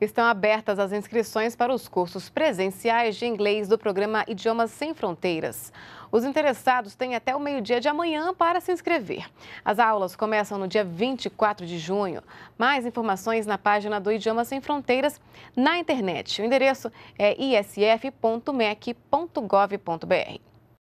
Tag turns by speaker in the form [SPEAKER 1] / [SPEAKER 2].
[SPEAKER 1] Estão abertas as inscrições para os cursos presenciais de inglês do programa Idiomas Sem Fronteiras. Os interessados têm até o meio-dia de amanhã para se inscrever. As aulas começam no dia 24 de junho. Mais informações na página do Idiomas Sem Fronteiras na internet. O endereço é isf.mec.gov.br.